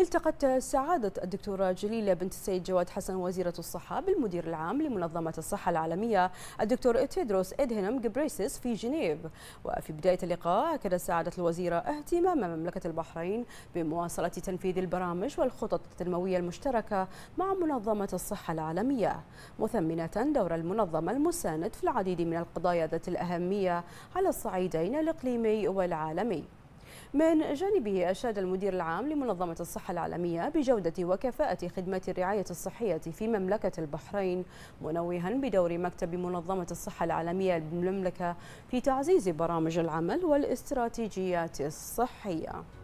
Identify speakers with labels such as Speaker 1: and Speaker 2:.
Speaker 1: التقت سعادة الدكتورة جليلة بنت السيد جواد حسن وزيرة الصحة بالمدير العام لمنظمة الصحة العالمية الدكتور تيدروس إدهنم جبريسيس في جنيف وفي بداية اللقاء أكد سعادة الوزيرة اهتمام مملكة البحرين بمواصلة تنفيذ البرامج والخطط التنموية المشتركة مع منظمة الصحة العالمية مثمنة دور المنظمة المساند في العديد من القضايا ذات الأهمية على الصعيدين الإقليمي والعالمي من جانبه أشاد المدير العام لمنظمة الصحة العالمية بجودة وكفاءة خدمات الرعاية الصحية في مملكة البحرين منوها بدور مكتب منظمة الصحة العالمية بالمملكة في تعزيز برامج العمل والاستراتيجيات الصحية